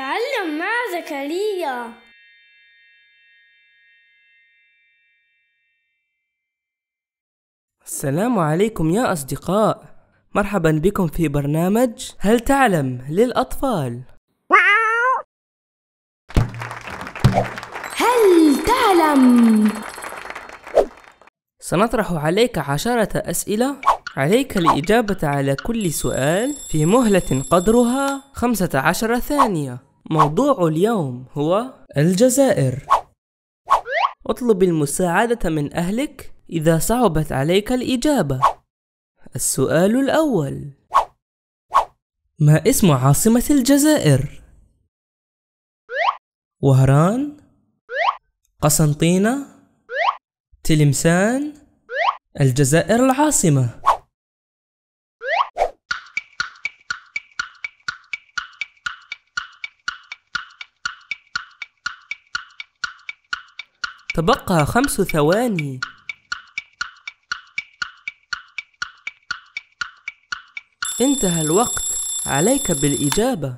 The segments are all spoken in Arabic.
تعلم مع زكريا السلام عليكم يا أصدقاء مرحبا بكم في برنامج هل تعلم للأطفال هل تعلم سنطرح عليك عشرة أسئلة عليك الإجابة على كل سؤال في مهلة قدرها خمسة عشر ثانية موضوع اليوم هو الجزائر اطلب المساعدة من أهلك إذا صعبت عليك الإجابة السؤال الأول ما اسم عاصمة الجزائر؟ وهران قسنطينة تلمسان الجزائر العاصمة تبقى خمس ثواني انتهى الوقت عليك بالإجابة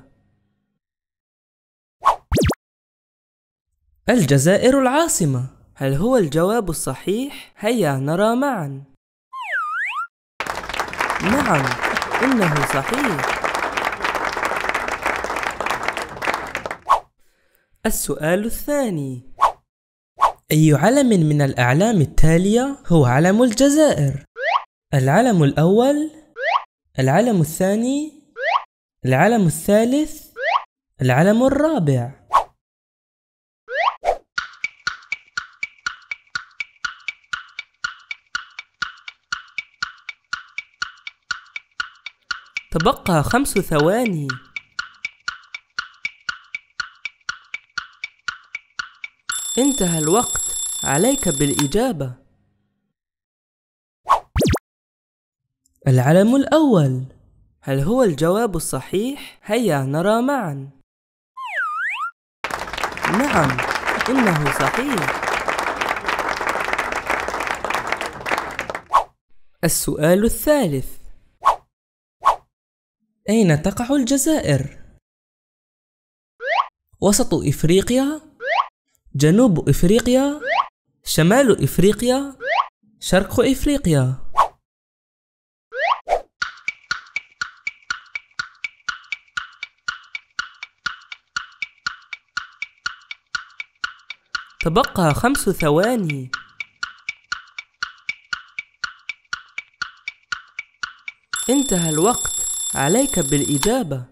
الجزائر العاصمة هل هو الجواب الصحيح؟ هيا نرى معا نعم إنه صحيح السؤال الثاني أي علم من الأعلام التالية هو علم الجزائر؟ العلم الأول العلم الثاني العلم الثالث العلم الرابع تبقى خمس ثواني انتهى الوقت عليك بالإجابة العلم الأول هل هو الجواب الصحيح؟ هيا نرى معا نعم إنه صحيح السؤال الثالث أين تقع الجزائر؟ وسط إفريقيا جنوب إفريقيا شمال إفريقيا شرق إفريقيا تبقى خمس ثواني انتهى الوقت عليك بالإجابة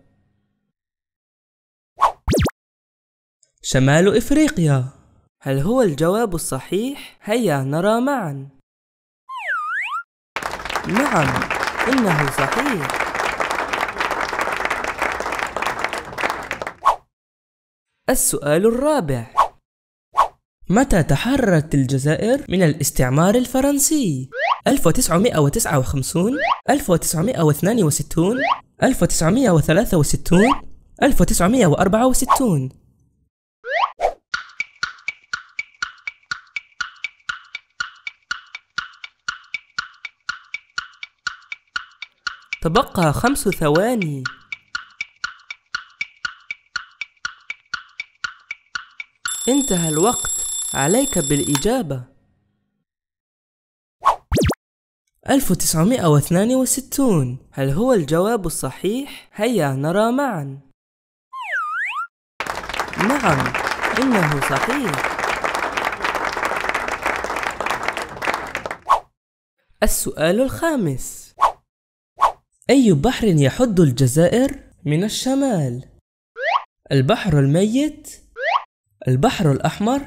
شمال إفريقيا هل هو الجواب الصحيح؟ هيا نرى معا نعم إنه صحيح السؤال الرابع متى تحررت الجزائر من الاستعمار الفرنسي؟ 1959 1962 1963 1964 تبقى خمس ثواني انتهى الوقت عليك بالإجابة 1962 هل هو الجواب الصحيح؟ هيا نرى معا نعم إنه صحيح السؤال الخامس أي بحر يحد الجزائر من الشمال؟ البحر الميت البحر الأحمر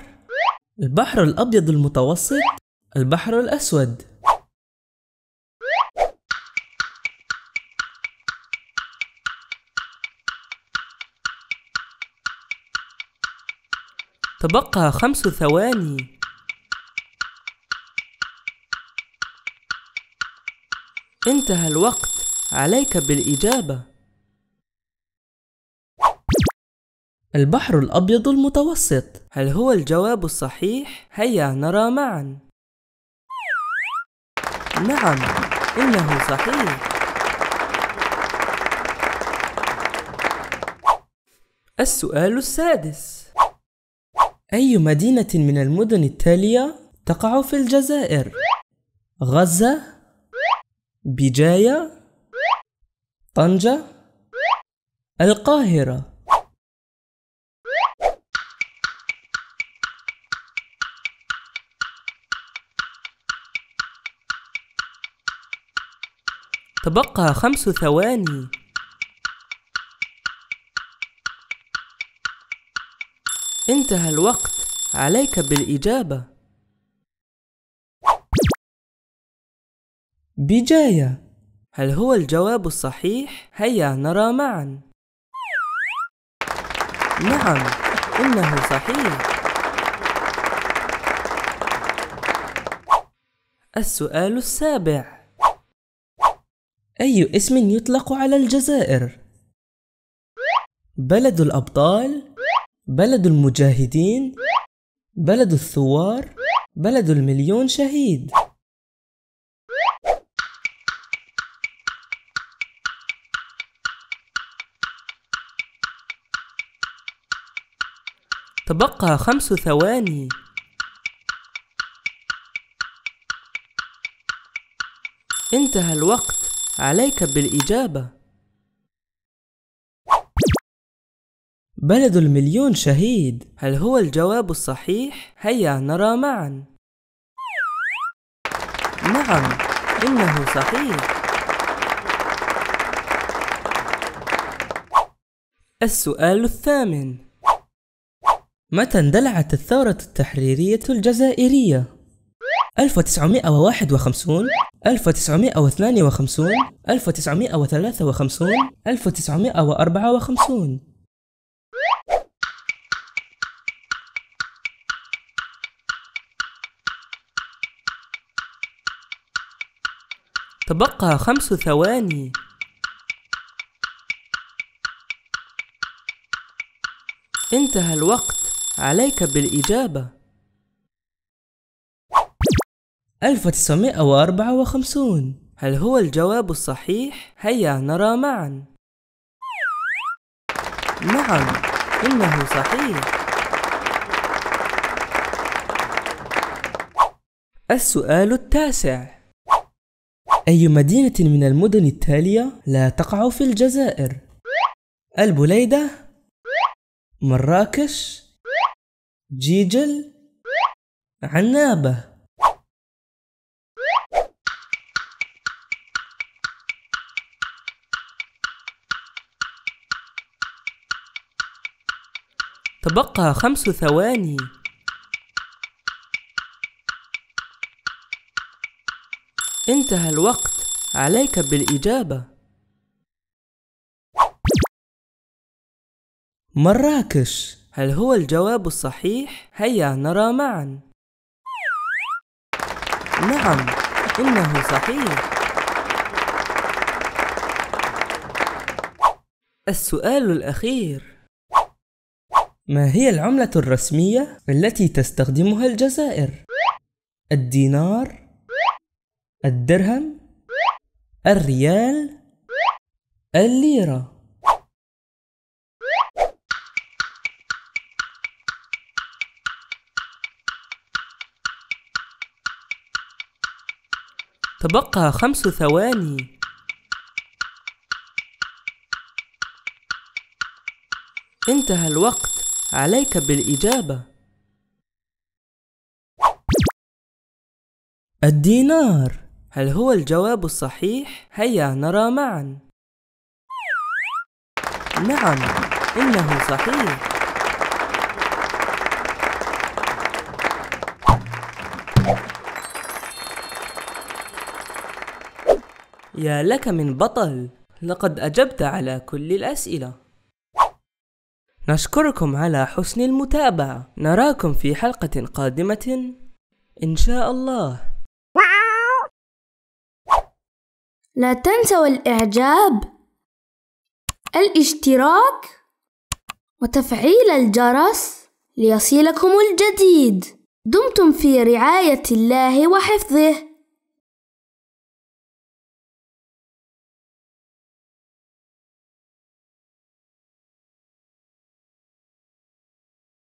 البحر الأبيض المتوسط البحر الأسود تبقى خمس ثواني انتهى الوقت عليك بالإجابة البحر الأبيض المتوسط هل هو الجواب الصحيح؟ هيا نرى معا نعم إنه صحيح السؤال السادس أي مدينة من المدن التالية تقع في الجزائر؟ غزة بجاية طنجة القاهرة تبقى خمس ثواني انتهى الوقت عليك بالإجابة بجاية هل هو الجواب الصحيح؟ هيا نرى معا نعم إنه صحيح السؤال السابع أي اسم يطلق على الجزائر؟ بلد الأبطال بلد المجاهدين بلد الثوار بلد المليون شهيد تبقى خمس ثواني انتهى الوقت عليك بالإجابة بلد المليون شهيد هل هو الجواب الصحيح؟ هيا نرى معا نعم إنه صحيح السؤال الثامن متى اندلعت الثورة التحريرية الجزائرية؟ 1951 1952 1953 1954 تبقى خمس ثواني انتهى الوقت عليك بالإجابة 1954 هل هو الجواب الصحيح؟ هيا نرى معا نعم إنه صحيح السؤال التاسع أي مدينة من المدن التالية لا تقع في الجزائر؟ البليدة مراكش جيجل عنابة تبقى خمس ثواني انتهى الوقت عليك بالإجابة مراكش هل هو الجواب الصحيح؟ هيا نرى معا نعم إنه صحيح السؤال الأخير ما هي العملة الرسمية التي تستخدمها الجزائر؟ الدينار الدرهم الريال الليرة تبقى خمس ثواني انتهى الوقت عليك بالإجابة الدينار هل هو الجواب الصحيح؟ هيا نرى معا نعم إنه صحيح يا لك من بطل لقد أجبت على كل الأسئلة نشكركم على حسن المتابعة نراكم في حلقة قادمة إن شاء الله لا تنسوا الإعجاب الاشتراك وتفعيل الجرس ليصلكم الجديد دمتم في رعاية الله وحفظه